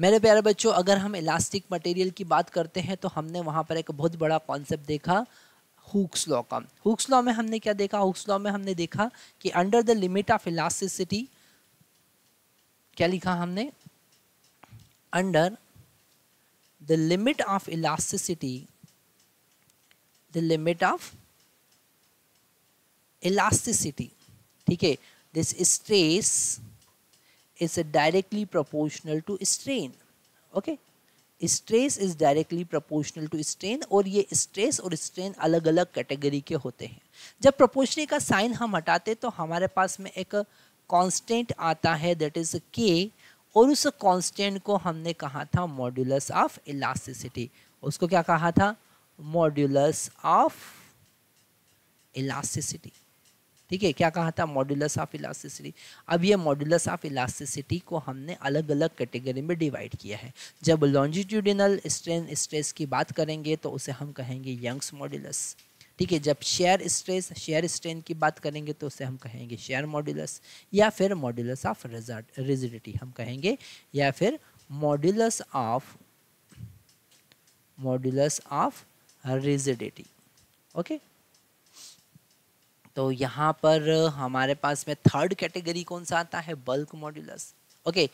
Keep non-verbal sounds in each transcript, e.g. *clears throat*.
मेरे प्यारे बच्चों अगर हम इलास्टिक मटेरियल की बात करते हैं तो हमने वहाँ पर एक बहुत बड़ा कॉन्सेप्ट देखा हुक्स लॉ का हुक्स लॉ में हमने क्या देखा हुक्स लॉ में हमने देखा कि under the limit of elasticity क्या लिखा हमने under the limit of elasticity the limit of elasticity ठीक है this stress is directly proportional to strain okay stress is directly proportional to strain और ये स्ट्रेस और स्ट्रेन अलग अलग कैटेगरी के होते हैं जब प्रोपोर्शनल का साइन हम हटाते तो हमारे पास में एक कांस्टेंट आता है दैट इज़ के और उस कांस्टेंट को हमने कहा था मॉड्यूलस ऑफ इलास्टिसिटी उसको क्या कहा था मॉड्यूलस ऑफ इलास्टिसिटी ठीक है क्या कहा था मॉड्यूलस ऑफ इलास्टिसिटी अब ये मॉड्यूलस ऑफ इलास्टिसिटी को हमने अलग अलग कैटेगरी में डिवाइड किया है जब लॉन्जिट्यूडिनल स्ट्रेन स्ट्रेस की बात करेंगे तो उसे हम कहेंगे यंग्स मॉड्यूलस ठीक है जब शेयर स्ट्रेस शेयर स्ट्रेन की बात करेंगे तो उसे हम कहेंगे शेयर मॉड्यूलस या फिर मॉड्यूलस ऑफ रिजल्ट रिजिडिटी हम कहेंगे या फिर modulus of modulus of rigidity okay तो यहाँ पर हमारे पास में थर्ड कैटेगरी कौन सा आता है बल्क मॉड्यूलस ओके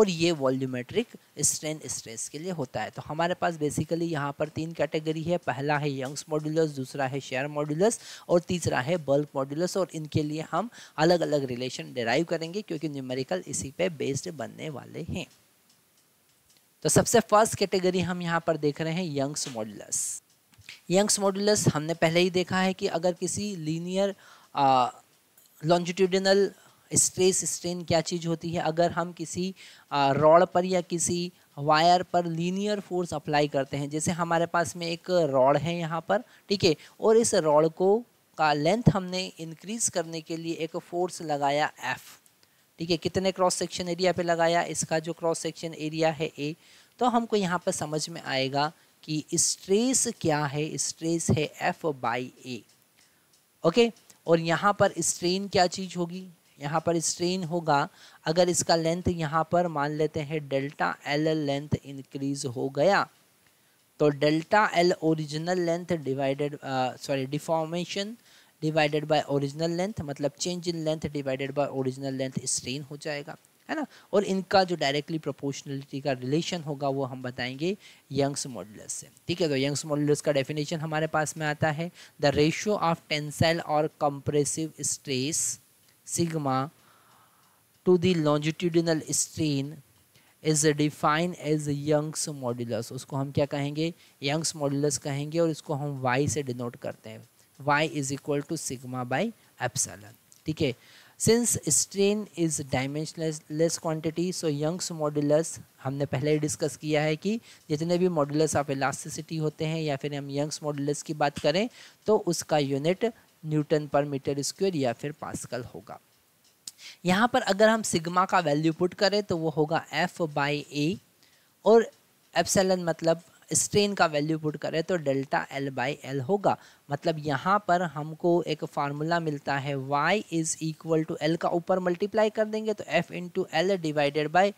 और ये वॉल्यूमेट्रिक स्ट्रेन स्ट्रेस के लिए होता है तो हमारे पास बेसिकली यहाँ पर तीन कैटेगरी है पहला है यंग्स मॉड्यूलस दूसरा है शेयर मॉड्यूलस और तीसरा है बल्क मॉड्यूलस और इनके लिए हम अलग अलग रिलेशन डिराइव करेंगे क्योंकि न्यूमेरिकल इसी पे बेस्ड बनने वाले हैं तो सबसे फर्स्ट कैटेगरी हम यहाँ पर देख रहे हैं यंग्स मॉड्यूलस यंग्स मॉडुलस हमने पहले ही देखा है कि अगर किसी लीनियर लॉन्जिट्यूडनल स्ट्रेस स्ट्रेन क्या चीज़ होती है अगर हम किसी रॉड पर या किसी वायर पर लीनियर फोर्स अप्लाई करते हैं जैसे हमारे पास में एक रॉड है यहाँ पर ठीक है और इस रॉड को का लेंथ हमने इंक्रीज़ करने के लिए एक फोर्स लगाया एफ़ ठीक है कितने क्रॉस सेक्शन एरिया पे लगाया इसका जो क्रॉस सेक्शन एरिया है ए तो हमको यहाँ पर समझ में आएगा कि स्ट्रेस क्या है स्ट्रेस है एफ बाई ए ओके और यहाँ पर स्ट्रेन क्या चीज़ होगी यहाँ पर स्ट्रेन होगा अगर इसका लेंथ यहाँ पर मान लेते हैं डेल्टा एल लेंथ इंक्रीज हो गया तो delta L original length divided sorry deformation divided by original length मतलब change in length divided by original length strain हो जाएगा है ना और इनका जो डायरेक्टली प्रोपोर्शनलिटी का रिलेशन होगा वो हम बताएंगे यंग्स मॉडुलस से ठीक है तो यंग्स मॉडुलस का डेफिनेशन हमारे पास में आता है द रेशियो ऑफ टेंसाइल और compressive stress sigma to the longitudinal strain is define as Young's modulus उसको हम क्या कहेंगे यंग्स मॉडुलस कहेंगे और इसको हम वाई से डिनोट करते हैं Y is equal to sigma by epsilon ठीक है since strain is dimensionless less quantity, so Young's modulus हमने पहले ही डिस्कस किया है कि जितने भी मॉडुलस ऑफ इलास्टिसिटी होते हैं या फिर हम यंग्स मॉडुलस की बात करें तो उसका unit newton per metre square या फिर पास्कल होगा यहाँ पर अगर हम सिग्मा का वैल्यू पुट करें तो वो होगा एफ बाई ए और एप्सलन मतलब स्ट्रेन का वैल्यू पुट करें तो डेल्टा एल बाई एल होगा मतलब यहाँ पर हमको एक फार्मूला मिलता है Y is equal to L का ऊपर मल्टीप्लाई कर देंगे तो F into L divided by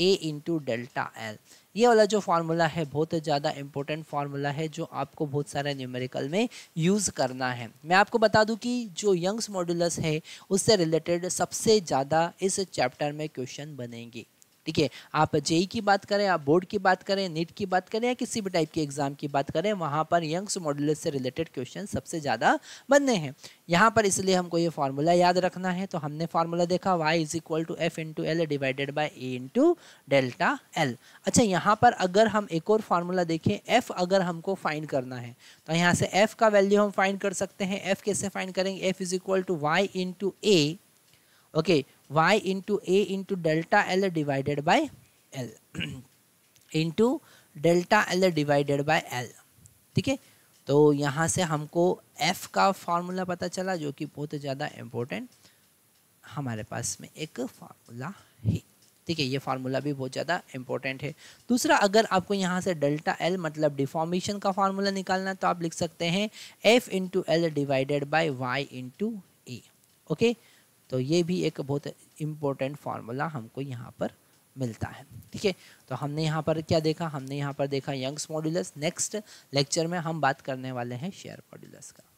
A into delta L ये वाला जो फार्मूला है बहुत ज़्यादा इंपॉर्टेंट फार्मूला है जो आपको बहुत सारे न्यूमेरिकल में यूज़ करना है मैं आपको बता दूं कि जो यंग्स मॉडुलस है उससे रिलेटेड सबसे ज़्यादा इस चैप्टर में क्वेश्चन बनेंगे ठीक है आप जेई e की बात करें आप बोर्ड की बात करें नीट e की बात करें या किसी भी टाइप के एग्ज़ाम की बात करें वहाँ पर यंग्स मॉडल से रिलेटेड क्वेश्चन सबसे ज़्यादा बनने हैं यहाँ पर इसलिए हमको ये फार्मूला याद रखना है तो हमने फार्मूला देखा Y is equal to F into L divided by A into delta L अच्छा यहाँ पर अगर हम एक और फार्मूला देखें एफ अगर हमको फाइंड करना है तो यहाँ से एफ का वैल्यू हम फाइंड कर सकते हैं एफ कैसे फाइंड करेंगे F is equal to Y into A okay y into a into delta L divided by L *clears throat* into delta L divided by L ठीक है तो यहाँ से हमको F का फार्मूला पता चला जो कि बहुत ज़्यादा इम्पोर्टेंट हमारे पास में एक फार्मूला है ठीक है ये फार्मूला भी बहुत ज़्यादा इम्पोर्टेंट है दूसरा अगर आपको यहाँ से डेल्टा एल मतलब डिफॉर्मेशन का फार्मूला निकालना तो आप लिख सकते हैं F into L divided by Y into A okay तो ये भी एक बहुत इम्पोर्टेंट फार्मूला हमको यहाँ पर मिलता है ठीक है तो हमने यहाँ पर क्या देखा हमने यहाँ पर देखा यंग्स मॉड्यूलस नेक्स्ट लेक्चर में हम बात करने वाले हैं शेयर मॉड्यूलस का